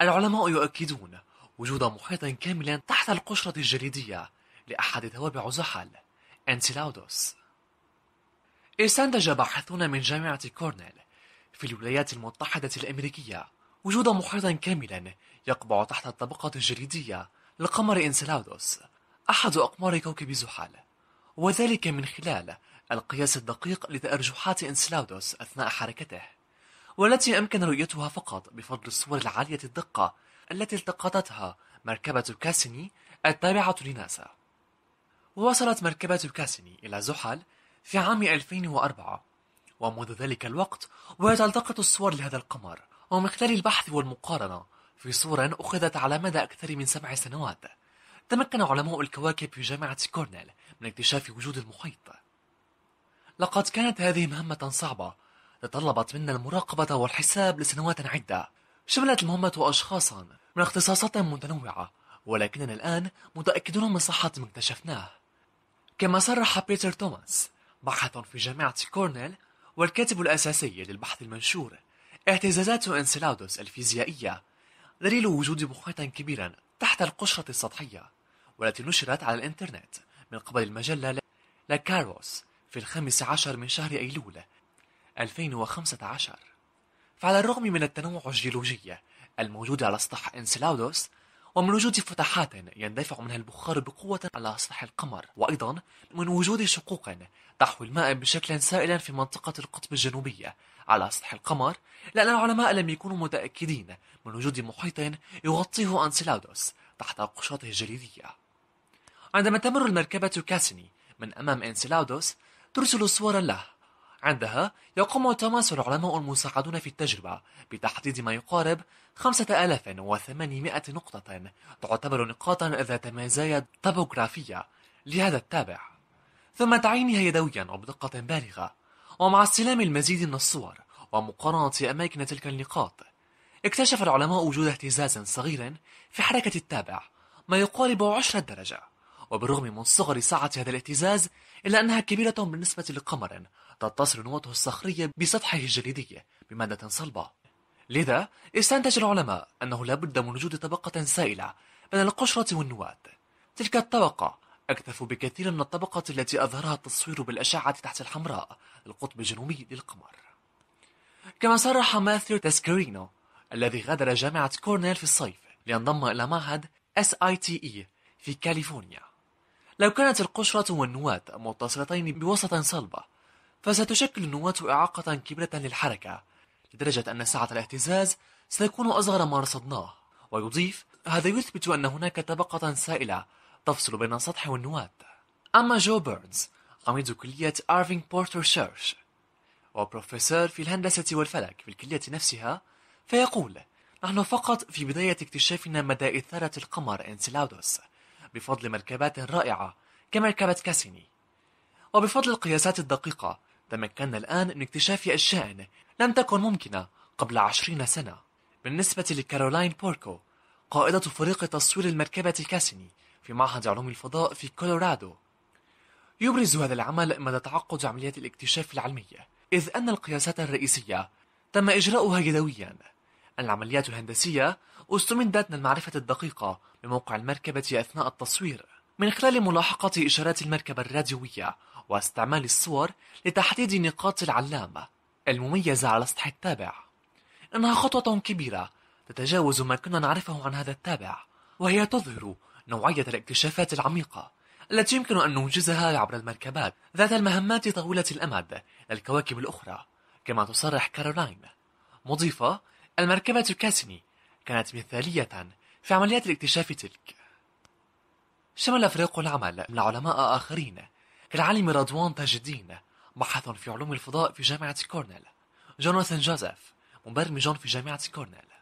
العلماء يؤكدون وجود محيط كامل تحت القشرة الجليدية لأحد توابع زحل انسيلاودوس استنتج باحثون من جامعة كورنيل في الولايات المتحدة الأمريكية وجود محيط كاملا يقبع تحت الطبقة الجليدية لقمر انسيلاودوس أحد أقمار كوكب زحل وذلك من خلال القياس الدقيق لتأرجحات انسيلاودوس أثناء حركته والتي يمكن رؤيتها فقط بفضل الصور العالية الدقة التي التقطتها مركبة كاسيني التابعة لناسا ووصلت مركبة كاسيني إلى زحل في عام 2004 ومنذ ذلك الوقت وتلتقط الصور لهذا القمر ومن خلال البحث والمقارنة في صور أخذت على مدى أكثر من سبع سنوات تمكن علماء الكواكب في جامعة كورنيل من اكتشاف وجود المحيط لقد كانت هذه مهمة صعبة تطلبت منا المراقبة والحساب لسنوات عدة شملت المهمة أشخاصا من اختصاصات متنوعة ولكننا الآن متأكدون من صحة ما اكتشفناه كما صرح بيتر توماس باحث في جامعة كورنيل والكاتب الأساسي للبحث المنشور اهتزازات انسلادوس الفيزيائية دليل وجود مخيطا كبيرا تحت القشرة السطحية والتي نشرت على الإنترنت من قبل المجلة لكاروس في الخامس عشر من شهر أيلول 2015 فعلى الرغم من التنوع الجيولوجي الموجود على سطح إنسيلادوس ومن وجود فتحات يندفع منها البخار بقوة على سطح القمر وأيضا من وجود شقوق تحوي الماء بشكل سائل في منطقة القطب الجنوبية على سطح القمر لأن العلماء لم يكونوا متأكدين من وجود محيط يغطيه أنسيلادوس تحت قشرته الجليدية عندما تمر المركبة كاسيني من أمام أنسيلادوس ترسل صورا له عندها يقوم توماس والعلماء المساعدون في التجربة بتحديد ما يقارب 5800 نقطة تعتبر نقاطا ذات مزايا طبوغرافية لهذا التابع ثم تعينها يدويا وبدقة بالغة ومع استلام المزيد من الصور ومقارنة أماكن تلك النقاط اكتشف العلماء وجود اهتزاز صغير في حركة التابع ما يقارب عشرة درجة وبالرغم من صغر ساعة هذا الاهتزاز إلا أنها كبيرة بالنسبة لقمر تتصل نواته الصخرية بسطحه الجليدي بمادة صلبة لذا استنتج العلماء أنه لابد من وجود طبقة سائلة بين القشرة والنواة تلك الطبقة أكثف بكثير من الطبقة التي أظهرها التصوير بالأشعة تحت الحمراء القطب الجنوبي للقمر كما صرح ماثيو تاسكرينو الذي غادر جامعة كورنيل في الصيف لينضم إلى معهد SITE في كاليفورنيا لو كانت القشرة والنواة متصلتين بوسط صلبة فستشكل النواة إعاقة كبيرة للحركة لدرجة أن سعة الاهتزاز سيكون أصغر ما رصدناه ويضيف هذا يثبت أن هناك طبقة سائلة تفصل بين السطح والنواة أما جو بيرنز عميد كلية أرفينغ بورتر شيرش وبروفيسور في الهندسة والفلك في الكلية نفسها فيقول نحن فقط في بداية اكتشافنا مدى إثارة القمر إنسلاودوس بفضل مركبات رائعة كمركبة كاسيني وبفضل القياسات الدقيقة تمكنا الآن من اكتشاف أشياء لم تكن ممكنة قبل عشرين سنة بالنسبة لكارولاين بوركو قائدة فريق تصوير المركبة كاسيني في معهد علوم الفضاء في كولورادو يبرز هذا العمل مدى تعقد عملية الاكتشاف العلمية إذ أن القياسات الرئيسية تم إجراؤها يدويا العمليات الهندسية استمدت من المعرفة الدقيقة بموقع المركبة أثناء التصوير من خلال ملاحقة إشارات المركبة الراديوية واستعمال الصور لتحديد نقاط العلامة المميزة على سطح التابع إنها خطوة كبيرة تتجاوز ما كنا نعرفه عن هذا التابع وهي تظهر نوعية الاكتشافات العميقة التي يمكن أن ننجزها عبر المركبات ذات المهمات طويلة الأمد للكواكب الأخرى كما تصرح كارولاين مضيفة المركبة كاسيني كانت مثالية في عمليات الاكتشاف تلك شمل فريق العمل علماء آخرين العالم رضوان تاج الدين باحث في علوم الفضاء في جامعة كورنيل جوناثان جوزيف مبرمج في جامعة كورنيل